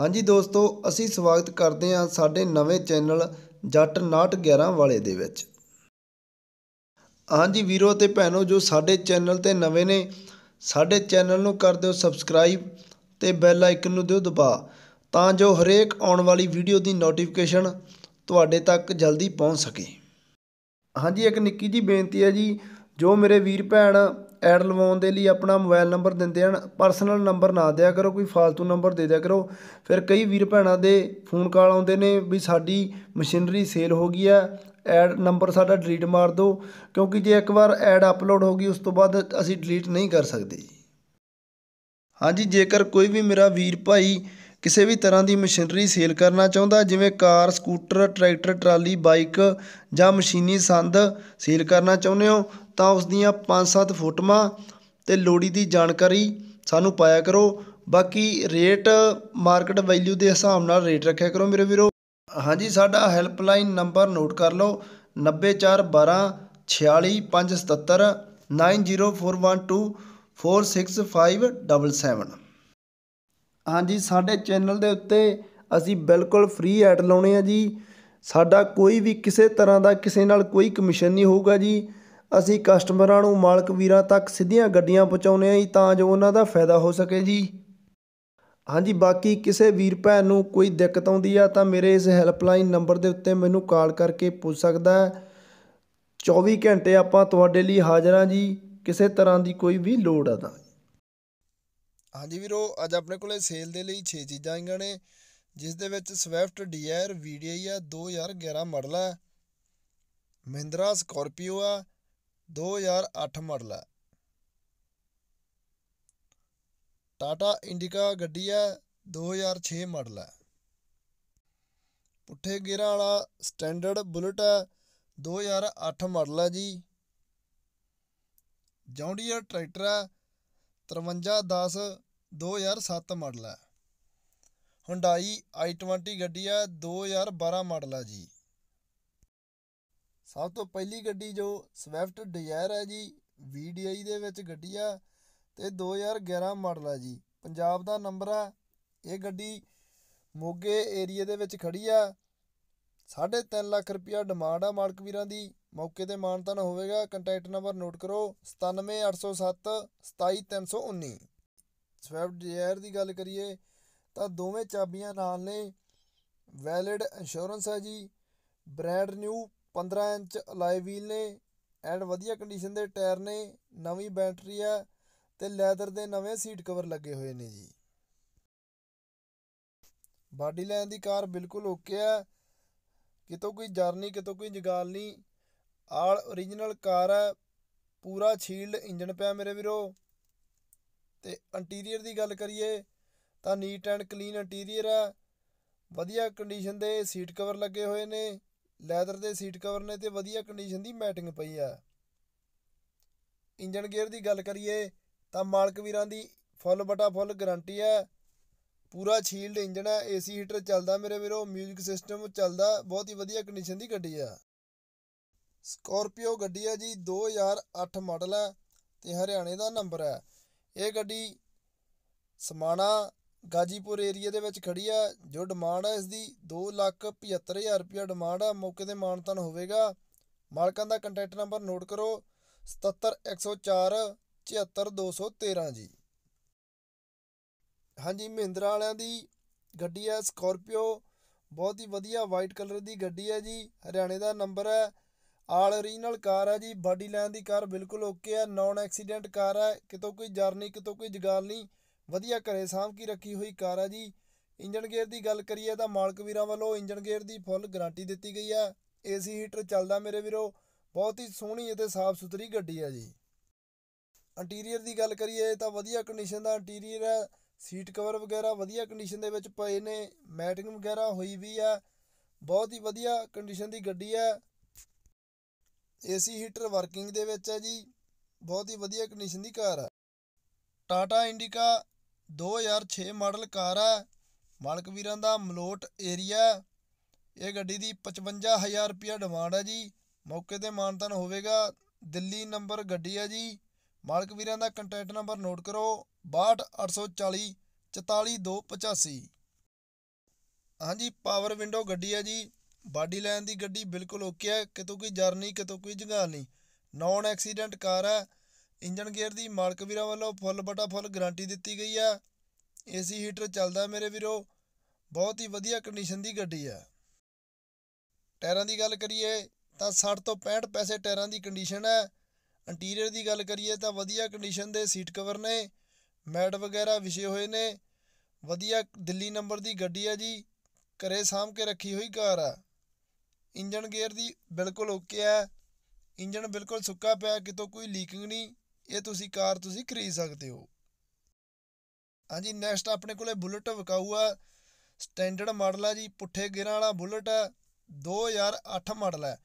ਹਾਂਜੀ ਦੋਸਤੋ ਅਸੀਂ ਸਵਾਗਤ ਕਰਦੇ ਹਾਂ ਸਾਡੇ ਨਵੇਂ ਚੈਨਲ ਜੱਟ ਨਾਟ 11 ਵਾਲੇ ਦੇ ਵਿੱਚ ਹਾਂਜੀ ਵੀਰੋ ਤੇ ਭੈਣੋ ਜੋ ਸਾਡੇ ਚੈਨਲ ਤੇ ਨਵੇਂ ਨੇ ਸਾਡੇ ਚੈਨਲ ਨੂੰ ਕਰ ਦਿਓ ਸਬਸਕ੍ਰਾਈਬ ਤੇ ਬੈਲ ਆਈਕਨ ਨੂੰ ਦਿਓ ਦਬਾ ਤਾਂ ਜੋ ਹਰੇਕ ਆਉਣ ਵਾਲੀ ਵੀਡੀਓ ਦੀ ਨੋਟੀਫਿਕੇਸ਼ਨ ਤੁਹਾਡੇ ਤੱਕ ਜਲਦੀ ਪਹੁੰਚ ਸਕੇ ਹਾਂਜੀ ਇੱਕ ਨਿੱਕੀ ਜੀ ਬੇਨਤੀ ਹੈ ਜੀ ਜੋ ਮੇਰੇ ਵੀਰ ਭੈਣ ਐਡ ਲਵਾਉਣ ਦੇ ਲਈ ਆਪਣਾ ਮੋਬਾਈਲ ਨੰਬਰ ਦਿੰਦੇ ਹਨ ਪਰਸਨਲ ਨੰਬਰ ਨਾ ਦਿਆ ਕਰੋ ਕੋਈ ਫਾਲਤੂ ਨੰਬਰ ਦੇ ਦਿਆ ਕਰੋ ਫਿਰ ਕਈ ਵੀਰ ਭੈਣਾਂ ਦੇ ਫੋਨ ਕਾਲ ਆਉਂਦੇ ਨੇ ਵੀ ਸਾਡੀ ਮਸ਼ੀਨਰੀ ਸੇਲ ਹੋ ਗਈ ਹੈ ਐਡ ਨੰਬਰ ਸਾਡਾ ਡਿਲੀਟ ਮਾਰ ਦਿਓ ਕਿਉਂਕਿ ਜੇ ਇੱਕ ਵਾਰ ਐਡ ਅਪਲੋਡ ਹੋ ਗਈ ਉਸ ਤੋਂ ਬਾਅਦ ਅਸੀਂ ਡਿਲੀਟ ਨਹੀਂ ਕਰ ਸਕਦੇ ਹਾਂਜੀ ਜੇਕਰ ਕੋਈ ਵੀ ਮੇਰਾ ਵੀਰ ਭਾਈ ਕਿਸੇ ਵੀ ਤਰ੍ਹਾਂ ਦੀ ਮਸ਼ੀਨਰੀ ਸੇਲ ਕਰਨਾ ਚਾਹੁੰਦਾ ਜਿਵੇਂ car scooter tractor trolley bike ਜਾਂ ਮਸ਼ੀਨੀ ਸੰਦ ਸੇਲ ਕਰਨਾ ਚਾਹੁੰਦੇ ਹੋ ਤਾਂ ਉਸ ਦੀਆਂ 5-7 ਫੋਟੋਆਂ ਤੇ ਲੋੜੀ ਦੀ ਜਾਣਕਾਰੀ ਸਾਨੂੰ ਪਾਇਆ ਕਰੋ ਬਾਕੀ ਰੇਟ ਮਾਰਕੀਟ ਵੈਲਿਊ ਦੇ ਹਿਸਾਬ ਨਾਲ ਰੇਟ ਰੱਖਿਆ ਕਰੋ ਮੇਰੇ ਵੀਰੋ ਹਾਂਜੀ ਸਾਡਾ ਹੈਲਪਲਾਈਨ ਨੰਬਰ ਨੋਟ ਕਰ ਲਓ 9412 46577 90412 ਹਾਂਜੀ ਸਾਡੇ ਚੈਨਲ ਦੇ ਉੱਤੇ ਅਸੀਂ ਬਿਲਕੁਲ ਫ੍ਰੀ ਐਡ ਲਾਉਣੇ ਆ ਜੀ ਸਾਡਾ ਕੋਈ ਵੀ ਕਿਸੇ ਤਰ੍ਹਾਂ ਦਾ ਕਿਸੇ ਨਾਲ ਕੋਈ ਕਮਿਸ਼ਨ ਨਹੀਂ ਹੋਊਗਾ ਜੀ ਅਸੀਂ ਕਸਟਮਰਾਂ ਨੂੰ ਮਾਲਕ ਵੀਰਾਂ ਤੱਕ ਸਿੱਧੀਆਂ ਗੱਡੀਆਂ ਪਹੁੰਚਾਉਨੇ ਆ ਜੀ ਤਾਂ ਜੋ ਉਹਨਾਂ ਦਾ ਫਾਇਦਾ ਹੋ ਸਕੇ ਜੀ ਹਾਂਜੀ ਬਾਕੀ ਕਿਸੇ ਵੀਰ ਭੈਣ ਨੂੰ ਕੋਈ ਦਿੱਕਤ ਆਉਂਦੀ ਆ ਤਾਂ ਮੇਰੇ ਇਸ ਹੈਲਪਲਾਈਨ ਨੰਬਰ ਦੇ ਉੱਤੇ ਮੈਨੂੰ ਕਾਲ ਕਰਕੇ ਪੁੱਛ ਸਕਦਾ ਹੈ 24 ਘੰਟੇ ਆਪਾਂ ਤੁਹਾਡੇ ਲਈ ਹਾਜ਼ਰ ਆ ਜੀ ਕਿਸੇ ਤਰ੍ਹਾਂ ਦੀ ਕੋਈ ਵੀ ਲੋੜ ਆ ਤਾਂ ਹਾਂਜੀ ਵੀਰੋ ਅੱਜ ਆਪਣੇ ਕੋਲੇ ਸੇਲ ਦੇ ਲਈ 6 ਚੀਜ਼ਾਂ ਆਈਆਂ ਨੇ ਜਿਸ ਦੇ ਵਿੱਚ ਸਵਿਫਟ ਡੀਆਰ ਵੀਡੀਆਈ ਆ 2011 ਮਾਡਲ ਆ ਮਹਿੰਦਰਾ ਸਕਾਰਪੀਓ ਆ 2008 ਮਾਡਲ ਆ ਟਾਟਾ ਇੰਡੀਕਾ ਗੱਡੀ ਆ 2006 ਮਾਡਲ ਆ ਪੁੱਠੇ ਗੇਰਾ ਵਾਲਾ ਸਟੈਂਡਰਡ ਬੁਲਟ ਆ 2008 ਮਾਡਲ ਆ ਜੀ ਜੌਂਡੀਅਰ ਟਰੈਕਟਰ ਆ 53 2007 ਮਾਡਲ ਹੈ ਹੁੰਡਾਈ i20 ਗੱਡੀ ਹੈ 2012 ਮਾਡਲ ਹੈ ਜੀ ਸਭ ਤੋਂ ਪਹਿਲੀ ਗੱਡੀ ਜੋ ਸਵਿਫਟ ਡਿਜ਼ਾਇਰ ਹੈ ਜੀ VDI ਦੇ ਵਿੱਚ ਗੱਡੀ ਆ ਤੇ 2011 ਮਾਡਲ ਹੈ ਜੀ ਪੰਜਾਬ ਦਾ ਨੰਬਰ ਆ ਇਹ ਗੱਡੀ ਮੋਗੇ ਏਰੀਆ ਦੇ ਵਿੱਚ ਖੜੀ ਆ 3.5 ਲੱਖ ਰੁਪਇਆ ਡਿਮਾਂਡ ਆ ਮਾਲਕ ਵੀਰਾਂ ਦੀ ਮੌਕੇ ਤੇ ਨਾ ਹੋਵੇਗਾ ਕੰਟੈਕਟ ਨੰਬਰ ਨੋਟ ਕਰੋ 97807 27319 ਸਵਿਫਟ ਦੀ ਗੱਲ ਕਰੀਏ ਤਾਂ ਦੋਵੇਂ ਚਾਬੀਆਂ ਨਾਲ ਨੇ ਵੈਲਿਡ ਇੰਸ਼ੋਰੈਂਸ ਹੈ ਜੀ brand new 15 inch alloy wheel ਨੇ ਐਂਡ ਵਧੀਆ ਕੰਡੀਸ਼ਨ ਦੇ ਟਾਇਰ ਨੇ ਨਵੀਂ ਬੈਟਰੀ ਹੈ ਤੇ ਲੈਦਰ ਦੇ ਨਵੇਂ ਸੀਟ ਕਵਰ ਲੱਗੇ ਹੋਏ ਨੇ ਜੀ ਬਾਡੀ ਲਾਈਨ ਦੀ ਕਾਰ ਬਿਲਕੁਲ ਓਕੇ ਹੈ ਕਿਤੋਂ ਕੋਈ ਜਰਨੀ ਕਿਤੋਂ ਕੋਈ ਜਗਾਲ ਨਹੀਂ ਆਲ origignal ਕਾਰ ਹੈ ਪੂਰਾ ਸ਼ੀਲਡ ਇੰਜਨ ਪਿਆ ਮੇਰੇ ਵੀਰੋ ਤੇ ਇੰਟੀਰੀਅਰ ਦੀ ਗੱਲ ਕਰੀਏ ਤਾਂ ਨੀਟ ਐਂਡ ਕਲੀਨ ਇੰਟੀਰੀਅਰ ਹੈ ਵਧੀਆ ਕੰਡੀਸ਼ਨ ਦੇ ਸੀਟ ਕਵਰ ਲੱਗੇ ਹੋਏ ਨੇ ਲੈਦਰ ਦੇ ਸੀਟ ਕਵਰ ਨੇ ਤੇ ਵਧੀਆ ਕੰਡੀਸ਼ਨ ਦੀ ਮੈਟਿੰਗ ਪਈ ਆ ਇੰਜਨ ਗੇਅਰ ਦੀ ਗੱਲ ਕਰੀਏ ਤਾਂ ਮਾਲਕ ਵੀਰਾਂ ਦੀ ਫੁੱਲ ਬਟਾ ਫੁੱਲ ਗਾਰੰਟੀ ਹੈ ਪੂਰਾ ਸ਼ੀਲਡ ਇੰਜਨ ਹੈ ਏਸੀ ਹੀਟਰ ਚੱਲਦਾ ਮੇਰੇ ਵੀਰੋ 뮤직 ਸਿਸਟਮ ਚੱਲਦਾ ਬਹੁਤ ਹੀ ਵਧੀਆ ਕੰਡੀਸ਼ਨ ਦੀ ਗੱਡੀ ਆ ਸਕੋਰਪੀਓ ਗੱਡੀ ਹੈ ਜੀ 2008 ਮਾਡਲ ਹੈ ਤੇ ਹਰਿਆਣੇ ਦਾ ਨੰਬਰ ਹੈ ਇਹ ਗੱਡੀ ਸਮਾਣਾ ਗਾਜੀਪੁਰ ਏਰੀਆ ਦੇ ਵਿੱਚ ਖੜੀ ਹੈ ਜੋ ਡਿਮਾਂਡ ਹੈ ਇਸ ਦੀ 275000 ਰੁਪਏ ਡਿਮਾਂਡ ਹੈ ਮੌਕੇ ਤੇ ਮਾਨਤਨ ਹੋਵੇਗਾ ਮਾਲਕਾਂ ਦਾ ਕੰਟੈਕਟ ਨੰਬਰ ਨੋਟ ਕਰੋ 77104 76213 ਜੀ ਹਾਂਜੀ ਮਹਿੰਦਰਾ ਵਾਲਿਆਂ ਦੀ ਗੱਡੀ ਹੈ ਸਕੋਰਪੀਓ ਬਹੁਤ ਹੀ ਵਧੀਆ ਵਾਈਟ ਕਲਰ ਦੀ ਗੱਡੀ ਹੈ ਜੀ ਹਰਿਆਣੇ ਦਾ ਨੰਬਰ ਹੈ ਆਲ ਓਰੀਜਨਲ ਕਾਰ ਹੈ ਜੀ ਬਾਡੀ ਲਾਈਨ ਦੀ ਕਾਰ ਬਿਲਕੁਲ ਓਕੇ ਹੈ ਨਾਨ ਐਕਸੀਡੈਂਟ ਕਾਰ ਹੈ ਕਿਤੋਂ ਕੋਈ ਜਰਨੀ ਕਿਤੋਂ ਕੋਈ ਜਗਾਲ ਨਹੀਂ ਵਧੀਆ ਘਰੇ ਸਾਂਭ ਕੇ ਰੱਖੀ ਹੋਈ ਕਾਰ ਹੈ ਜੀ ਇੰਜਨ ਗੇਅਰ ਦੀ ਗੱਲ ਕਰੀਏ ਤਾਂ ਮਾਲਕ ਵੀਰਾਂ ਵੱਲੋਂ ਇੰਜਨ ਗੇਅਰ ਦੀ ਫੁੱਲ ਗਾਰੰਟੀ ਦਿੱਤੀ ਗਈ ਹੈ ਏਸੀ ਹੀਟਰ ਚੱਲਦਾ ਮੇਰੇ ਵੀਰੋ ਬਹੁਤ ਹੀ ਸੋਹਣੀ ਅਤੇ ਸਾਫ਼ ਸੁਥਰੀ ਗੱਡੀ ਹੈ ਜੀ ਇੰਟੀਰੀਅਰ ਦੀ ਗੱਲ ਕਰੀਏ ਤਾਂ ਵਧੀਆ ਕੰਡੀਸ਼ਨ ਦਾ ਇੰਟੀਰੀਅਰ ਹੈ ਸੀਟ ਕਵਰ ਵਗੈਰਾ ਵਧੀਆ ਕੰਡੀਸ਼ਨ ਦੇ ਵਿੱਚ ਪਏ ਨੇ ਮੈਟਿੰਗ ਵਗੈਰਾ ਹੋਈ ਵੀ ਆ ਬਹੁਤ ਹੀ ਵਧੀਆ ਕੰਡੀਸ਼ਨ ਦੀ ਗੱਡੀ ਹੈ ਏਸੀ ਹੀਟਰ ਵਰਕਿੰਗ ਦੇ ਵਿੱਚ ਹੈ ਜੀ ਬਹੁਤ ਹੀ ਵਧੀਆ ਕੰਡੀਸ਼ਨ ਦੀ ਕਾਰ ਹੈ ਟਾਟਾ ਇੰਡੀਕਾ 2006 ਮਾਡਲ ਕਾਰ ਹੈ ਮਾਲਕ ਵੀਰਾਂ ਦਾ ਮਲੋਟ ਏਰੀਆ ਇਹ ਗੱਡੀ ਦੀ 55000 ਰੁਪਿਆ ਡਿਮਾਂਡ ਹੈ ਜੀ ਮੌਕੇ ਤੇ ਮਾਨਤਨ ਹੋਵੇਗਾ ਦਿੱਲੀ ਨੰਬਰ ਗੱਡੀ ਹੈ ਜੀ ਮਾਲਕ ਵੀਰਾਂ ਦਾ ਕੰਟੈਕਟ ਨੰਬਰ ਨੋਟ ਕਰੋ 62840 44285 ਹਾਂਜੀ ਪਾਵਰ ਵਿੰਡੋ ਗੱਡੀ ਹੈ ਜੀ ਬਾਡੀ ਲਾਈਨ ਦੀ ਗੱਡੀ ਬਿਲਕੁਲ ਓਕੇ ਹੈ ਕਿਤੋਂ ਕੋਈ ਜਰ ਨਹੀਂ ਕਿਤੋਂ ਕੋਈ ਜੰਗਾਲ ਨਹੀਂ ਨੌਨ ਐਕਸੀਡੈਂਟ ਕਾਰ ਹੈ ਇੰਜਨ ਗੇਅਰ ਦੀ ਮਾਲਕ ਵੀਰਾਂ ਵੱਲੋਂ ਫੁੱਲ ਬਟਾ ਫੁੱਲ ਗਾਰੰਟੀ ਦਿੱਤੀ ਗਈ ਹੈ ਏਸੀ ਹੀਟਰ ਚੱਲਦਾ ਮੇਰੇ ਵੀਰੋ ਬਹੁਤ ਹੀ ਵਧੀਆ ਕੰਡੀਸ਼ਨ ਦੀ ਗੱਡੀ ਹੈ ਟਾਇਰਾਂ ਦੀ ਗੱਲ ਕਰੀਏ ਤਾਂ 60 ਤੋਂ 65 ਪੈਸੇ ਟਾਇਰਾਂ ਦੀ ਕੰਡੀਸ਼ਨ ਹੈ ਇੰਟੀਰੀਅਰ ਦੀ ਗੱਲ ਕਰੀਏ ਤਾਂ ਵਧੀਆ ਕੰਡੀਸ਼ਨ ਦੇ ਸੀਟ ਕਵਰ ਨੇ ਮੈਟ ਵਗੈਰਾ ਵਿਛੇ ਹੋਏ ਨੇ ਵਧੀਆ ਦਿੱਲੀ ਨੰਬਰ ਦੀ ਗੱਡੀ ਹੈ ਜੀ ਘਰੇ ਸਾਹਮਣੇ ਕੇ ਰੱਖੀ ਹੋਈ ਕਾਰ ਆ ਇੰਜਨ ਗੇਅਰ ਦੀ ਬਿਲਕੁਲ ਓਕੇ ਆ ਇੰਜਨ ਬਿਲਕੁਲ ਸੁੱਕਾ ਪਿਆ ਕਿਤੋਂ ਕੋਈ ਲੀਕਿੰਗ ਨਹੀਂ ਇਹ ਤੁਸੀਂ ਕਾਰ ਤੁਸੀਂ ਖਰੀਦ ਸਕਦੇ ਹੋ ਹਾਂਜੀ ਨੈਕਸਟ ਆਪਣੇ ਕੋਲੇ ਬੁਲਟ ਵਿਕਾਊ ਆ ਸਟੈਂਡਰਡ ਮਾਡਲ ਆ ਜੀ ਪੁੱਠੇ ਗੇਰਾਂ ਵਾਲਾ ਬੁਲਟ 2008 ਮਾਡਲ ਆ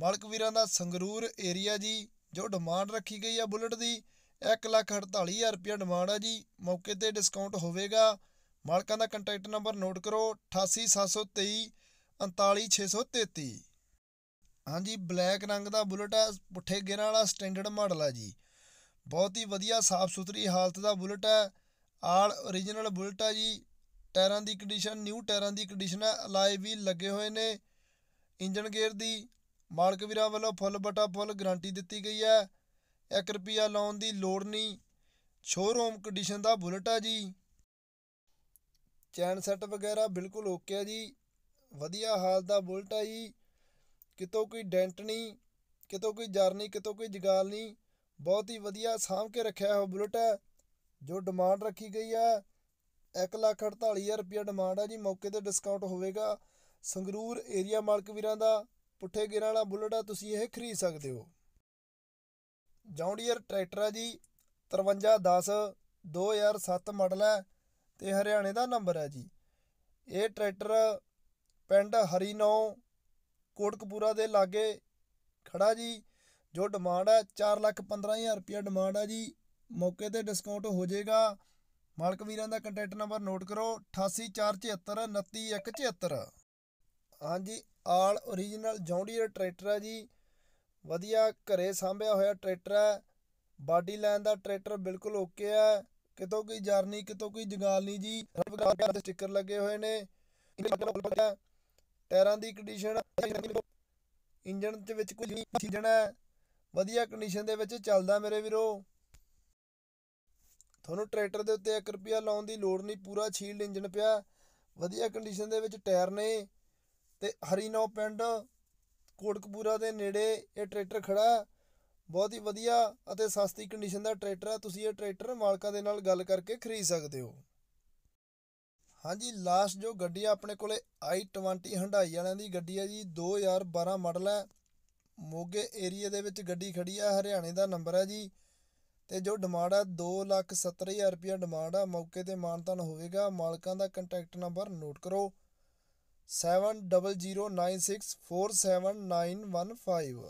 ਮਾਲਕ ਵੀਰਾਂ ਦਾ ਸੰਗਰੂਰ ਏਰੀਆ ਜੀ ਜੋ ਡਿਮਾਂਡ ਰੱਖੀ ਗਈ ਆ ਬੁਲਟ ਦੀ 148000 ਰੁਪਏ ਡਿਮਾਂਡ ਆ ਜੀ ਮੌਕੇ ਤੇ ਡਿਸਕਾਊਂਟ ਹੋਵੇਗਾ ਮਾਲਕਾਂ ਦਾ ਕੰਟੈਕਟ ਨੰਬਰ ਨੋਟ ਕਰੋ 88723 49633 ਹਾਂਜੀ ਬਲੈਕ ਰੰਗ ਦਾ ਬੁਲਟ ਹੈ ਪੁੱਠੇ ਗੇਰਾਂ ਵਾਲਾ ਸਟੈਂਡਰਡ ਮਾਡਲ ਹੈ ਜੀ ਬਹੁਤ ਹੀ ਵਧੀਆ ਸਾਫ ਸੁਥਰੀ ਹਾਲਤ ਦਾ ਬੁਲਟ ਹੈ ਆਲ origignal ਬੁਲਟ ਹੈ ਜੀ ਟਾਇਰਾਂ ਦੀ ਕੰਡੀਸ਼ਨ ਨਿਊ ਟਾਇਰਾਂ ਦੀ ਕੰਡੀਸ਼ਨ ਹੈ ਅਲਾਈ ਵੀ ਲੱਗੇ ਹੋਏ ਨੇ ਇੰਜਨ ਗੇਅਰ ਦੀ ਮਾਲਕ ਵੀਰਾਂ ਵੱਲੋਂ ਫੁੱਲ ਬਟਾ ਫੁੱਲ ਗਾਰੰਟੀ ਦਿੱਤੀ ਗਈ ਹੈ 1 ਰੁਪਿਆ ਲਾਉਣ ਦੀ ਲੋੜ ਨਹੀਂ ਸ਼ੋਰੂਮ ਕੰਡੀਸ਼ਨ ਦਾ ਬੁਲਟ ਹੈ ਜੀ ਚੈਨ ਸੈੱਟ ਵਗੈਰਾ ਬਿਲਕੁਲ ਓਕੇ ਹੈ ਜੀ ਵਧੀਆ ਹਾਲ ਦਾ ਬੁਲਟ ਆ ਜੀ ਕਿਤੋਂ ਕੋਈ ਡੈਂਟ ਨਹੀਂ ਕਿਤੋਂ ਕੋਈ ਜਰ ਨਹੀਂ ਕਿਤੋਂ ਕੋਈ ਜਗਾਲ ਨਹੀਂ ਬਹੁਤ ਹੀ ਵਧੀਆ ਸਾਂਭ ਕੇ ਰੱਖਿਆ ਹੋਇਆ ਬੁਲਟ ਹੈ ਜੋ ਡਿਮਾਂਡ ਰੱਖੀ ਗਈ ਹੈ 148000 ਰੁਪਏ ਡਿਮਾਂਡ ਹੈ ਜੀ ਮੌਕੇ ਤੇ ਡਿਸਕਾਊਂਟ ਹੋਵੇਗਾ ਸੰਗਰੂਰ ਏਰੀਆ ਮਾਲਕ ਵੀਰਾਂ ਦਾ ਪੁੱਠੇ ਗੇਰਾਂ ਵਾਲਾ ਬੁਲਟ ਆ ਤੁਸੀਂ ਇਹ ਖਰੀਦ ਸਕਦੇ ਹੋ ਜੌਂਡੀਅਰ ਟਰੈਕਟਰ ਆ ਜੀ 5310 2007 ਮਾਡਲ ਹੈ ਤੇ ਹਰਿਆਣੇ ਦਾ ਨੰਬਰ ਹੈ ਜੀ ਇਹ ਟਰੈਕਟਰ ਪਿੰਡ ਹਰੀਨੌ ਕੋਟਕਪੂਰਾ ਦੇ ਲਾਗੇ ਖੜਾ ਜੀ ਜੋ ਡਿਮਾਂਡ ਹੈ 4 ਲੱਖ 15000 ਰੁਪਏ ਡਿਮਾਂਡ ਹੈ ਜੀ ਮੌਕੇ ਤੇ ਡਿਸਕਾਊਂਟ ਹੋ ਜਾਏਗਾ ਮਾਲਕ ਵੀਰਾਂ ਦਾ ਕੰਟੈਕਟ ਨੰਬਰ ਨੋਟ ਕਰੋ ਹਾਂ ਹਾਂਜੀ ਆਲ origignal ਜੌਂਡੀਅਰ ਟਰੈਕਟਰ ਹੈ ਜੀ ਵਧੀਆ ਘਰੇ ਸਾਂਭਿਆ ਹੋਇਆ ਟਰੈਕਟਰ ਹੈ ਬਾਡੀ ਲਾਈਨ ਦਾ ਟਰੈਕਟਰ ਬਿਲਕੁਲ ਓਕੇ ਹੈ ਕਿਤੋਂ ਕੋਈ ਜਰਨੀ ਕਿਤੋਂ ਕੋਈ ਜਗਾਲ ਨਹੀਂ ਜੀ ਸਟicker ਲੱਗੇ ਹੋਏ ਨੇ ਟਾਇਰਾਂ ਦੀ ਕੰਡੀਸ਼ਨ ਇੰਜਨ ਦੇ ਵਿੱਚ ਕੋਈ ਸੀਜਣ ਹੈ ਵਧੀਆ ਕੰਡੀਸ਼ਨ ਦੇ ਵਿੱਚ ਚੱਲਦਾ ਮੇਰੇ ਵੀਰੋ ਤੁਹਾਨੂੰ ਟਰੈਕਟਰ ਦੇ ਉੱਤੇ 1 ਰੁਪਿਆ ਲਾਉਣ ਦੀ ਲੋੜ ਨਹੀਂ ਪੂਰਾ ਸ਼ੀਲਡ ਇੰਜਨ ਪਿਆ ਵਧੀਆ ਕੰਡੀਸ਼ਨ ਦੇ ਵਿੱਚ ਟਾਇਰ ਨੇ ਤੇ ਹਰੀਨੋ ਪਿੰਡ ਕੋਟਕਪੂਰਾ ਦੇ ਨੇੜੇ ਇਹ ਟਰੈਕਟਰ ਖੜਾ ਬਹੁਤ ਹੀ ਵਧੀਆ ਅਤੇ ਸਸਤੀ ਕੰਡੀਸ਼ਨ ਦਾ ਟਰੈਕਟਰ ਆ ਤੁਸੀਂ ਇਹ ਟਰੈਕਟਰ ਮਾਲਕਾਂ ਦੇ ਨਾਲ ਗੱਲ ਕਰਕੇ ਖਰੀਦ ਸਕਦੇ ਹੋ ਹਾਂਜੀ ਲਾਸਟ ਜੋ ਗੱਡੀ ਆ ਆਪਣੇ ਕੋਲੇ i20 ਹੰਡਾਈ ਵਾਲਿਆਂ ਦੀ ਗੱਡੀ ਆ ਜੀ 2012 ਮਾਡਲ ਹੈ ਮੋਗੇ ਏਰੀਆ ਦੇ ਵਿੱਚ ਗੱਡੀ ਖੜੀ ਆ ਹਰਿਆਣੇ ਦਾ ਨੰਬਰ ਹੈ ਜੀ ਤੇ ਜੋ ਡਿਮਾਂਡ ਆ 270000 ਰੁਪਏ ਡਿਮਾਂਡ ਆ ਮੌਕੇ ਤੇ ਮਾਨਤਨ ਹੋਵੇਗਾ ਮਾਲਕਾਂ ਦਾ ਕੰਟੈਕਟ ਨੰਬਰ ਨੋਟ ਕਰੋ 7009647915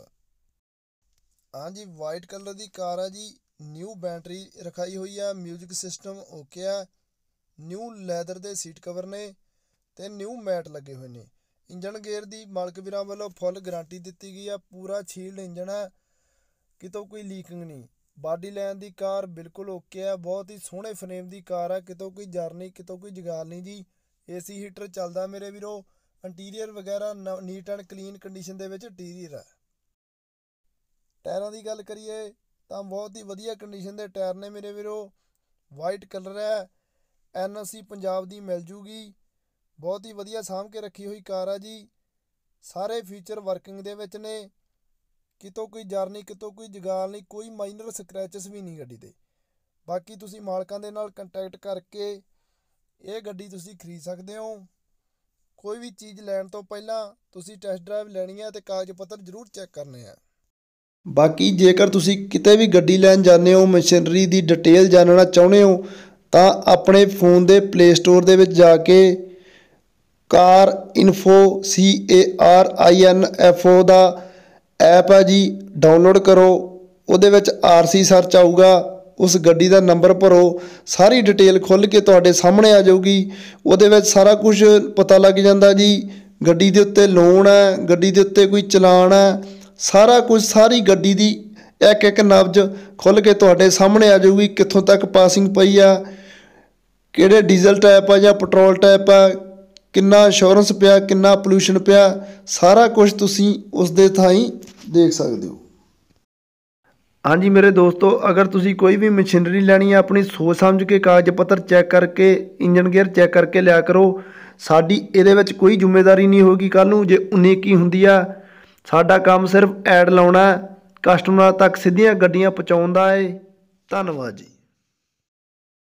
ਹਾਂਜੀ ਵਾਈਟ ਕਲਰ ਦੀ ਕਾਰ ਆ ਜੀ ਨਿਊ ਬੈਟਰੀ ਰਖਾਈ ਹੋਈ ਆ 뮤직 ਸਿਸਟਮ ਓਕੇ ਆ ਨਿਊ ਲੈਦਰ ਦੇ ਸੀਟ ਕਵਰ ਨੇ ਤੇ ਨਿਊ ਮੈਟ ਲੱਗੇ ਹੋਏ ਨੇ ਇੰਜਨ ਗੇਅਰ ਦੀ ਮਾਲਕ ਵੀਰਾਂ ਵੱਲੋਂ ਫੁੱਲ ਗਾਰੰਟੀ ਦਿੱਤੀ ਗਈ ਆ ਪੂਰਾ ਛੀਲਡ ਇੰਜਨ ਹੈ ਕਿਤੋਂ ਕੋਈ ਲੀਕਿੰਗ ਨਹੀਂ ਬਾਡੀ ਲਾਈਨ ਦੀ ਕਾਰ ਬਿਲਕੁਲ ਓਕੇ ਆ ਬਹੁਤ ਹੀ ਸੋਹਣੇ ਫਰੇਮ ਦੀ ਕਾਰ ਆ ਕਿਤੋਂ ਕੋਈ ਜਰਨੀ ਕਿਤੋਂ ਕੋਈ ਜਗਾਲ ਨਹੀਂ ਜੀ ਏਸੀ ਹੀਟਰ ਚੱਲਦਾ ਮੇਰੇ ਵੀਰੋ ਇੰਟੀਰੀਅਰ ਵਗੈਰਾ ਨੀਟ ਐਂਡ ਕਲੀਨ ਕੰਡੀਸ਼ਨ ਦੇ ਵਿੱਚ ਇੰਟੀਰੀਅਰ ਆ ਟਾਇਰਾਂ ਦੀ ਗੱਲ ਕਰੀਏ ਤਾਂ ਬਹੁਤ ਹੀ ਵਧੀਆ ਕੰਡੀਸ਼ਨ ਦੇ ਟਾਇਰ ਨੇ ਮੇਰੇ ਵੀਰੋ ਵਾਈਟ ਕਲਰ ਹੈ ਐਨਐਸਸੀ ਪੰਜਾਬ ਦੀ ਮਿਲ ਜੂਗੀ ਬਹੁਤ ਹੀ ਵਧੀਆ ਸਾਂਭ ਕੇ ਰੱਖੀ ਹੋਈ ਕਾਰ ਆ ਜੀ ਸਾਰੇ ਫੀਚਰ ਵਰਕਿੰਗ ਦੇ ਵਿੱਚ ਨੇ ਕਿਤੋਂ ਕੋਈ ਜਰਨੀ ਕਿਤੋਂ ਕੋਈ ਜਗਾਲ ਨਹੀਂ ਕੋਈ ਮਾਈਨਰ ਸਕ੍ਰੈਚਸ ਵੀ ਨਹੀਂ ਗੱਡੀ ਤੇ ਬਾਕੀ ਤੁਸੀਂ ਮਾਲਕਾਂ ਦੇ ਨਾਲ ਕੰਟੈਕਟ ਕਰਕੇ ਇਹ ਗੱਡੀ ਤੁਸੀਂ ਖਰੀਦ ਸਕਦੇ ਹੋ ਕੋਈ ਵੀ ਚੀਜ਼ ਲੈਣ ਤੋਂ ਪਹਿਲਾਂ ਤੁਸੀਂ ਟੈਸਟ ਡਰਾਈਵ ਲੈਣੀ ਹੈ ਤੇ ਕਾਗਜ਼ ਪੱਤਰ ਜ਼ਰੂਰ ਚੈੱਕ ਕਰਨੇ ਆ ਬਾਕੀ ਜੇਕਰ ਤੁਸੀਂ ਕਿਤੇ ਵੀ ਗੱਡੀ ਲੈਣ ਜਾਂਦੇ ਹੋ ਮਸ਼ੀਨਰੀ ਦੀ ਡਿਟੇਲ ਜਾਣਨਾ ਚਾਹੁੰਦੇ ਹੋ ਤਾਂ ਆਪਣੇ ਫੋਨ ਦੇ ਪਲੇ ਸਟੋਰ ਦੇ ਵਿੱਚ ਜਾ ਕੇ car info C A R I N F O ਦਾ ਐਪ ਹੈ ਜੀ ਡਾਊਨਲੋਡ ਕਰੋ ਉਹਦੇ ਵਿੱਚ ਆਰ ਸੀ ਸਰਚ ਆਊਗਾ ਉਸ ਗੱਡੀ ਦਾ ਨੰਬਰ ਭਰੋ ਸਾਰੀ ਡਿਟੇਲ ਖੁੱਲ ਕੇ ਤੁਹਾਡੇ ਸਾਹਮਣੇ ਆ ਜਾਊਗੀ ਉਹਦੇ ਵਿੱਚ ਸਾਰਾ ਕੁਝ ਪਤਾ ਲੱਗ ਜਾਂਦਾ ਜੀ ਗੱਡੀ ਦੇ ਉੱਤੇ ਲੋਨ ਹੈ ਗੱਡੀ ਦੇ ਉੱਤੇ ਕੋਈ ਚਲਾਨ ਹੈ ਸਾਰਾ ਕੁਝ ਸਾਰੀ ਗੱਡੀ ਦੀ ਇੱਕ ਇੱਕ ਨਬਜ ਖੁੱਲ ਕੇ ਤੁਹਾਡੇ ਸਾਹਮਣੇ ਆ ਜਾਊਗੀ ਕਿੱਥੋਂ ਤੱਕ ਪਾਸਿੰਗ ਪਈ ਆ ਕਿਹੜੇ ਡੀਜ਼ਲ ਟਾਈਪ ਆ ਜਾਂ ਪੈਟਰੋਲ ਟਾਈਪ ਆ ਕਿੰਨਾ ਇੰਸ਼ੋਰੈਂਸ ਪਿਆ ਕਿੰਨਾ ਪੋਲੂਸ਼ਨ ਪਿਆ ਸਾਰਾ ਕੁਝ ਤੁਸੀਂ ਉਸ ਦੇ ਥਾਈ ਦੇਖ ਸਕਦੇ ਹੋ ਹਾਂਜੀ ਮੇਰੇ ਦੋਸਤੋ ਅਗਰ ਤੁਸੀਂ ਕੋਈ ਵੀ ਮਸ਼ੀਨਰੀ ਲੈਣੀ ਹੈ ਆਪਣੀ ਸੋਚ ਸਮਝ ਕੇ ਕਾਗਜ਼ ਪੱਤਰ ਚੈੱਕ ਕਰਕੇ ਇੰਜਨ ਗੇਅਰ ਚੈੱਕ ਕਰਕੇ ਲਿਆ ਕਰੋ ਸਾਡੀ ਇਹਦੇ ਵਿੱਚ ਕੋਈ ਜ਼ਿੰਮੇਵਾਰੀ ਨਹੀਂ ਹੋਗੀ ਕੱਲ ਨੂੰ ਜੇ ਉਨੇ ਕੀ ਹੁੰਦੀ ਆ ਸਾਡਾ ਕੰਮ ਸਿਰਫ ਐਡ ਲਾਉਣਾ ਕਸਟਮਰਾਂ ਤੱਕ ਸਿੱਧੀਆਂ ਗੱਡੀਆਂ ਪਹੁੰਚਾਉਣ ਦਾ ਏ ਧੰਨਵਾਦ ਜੀ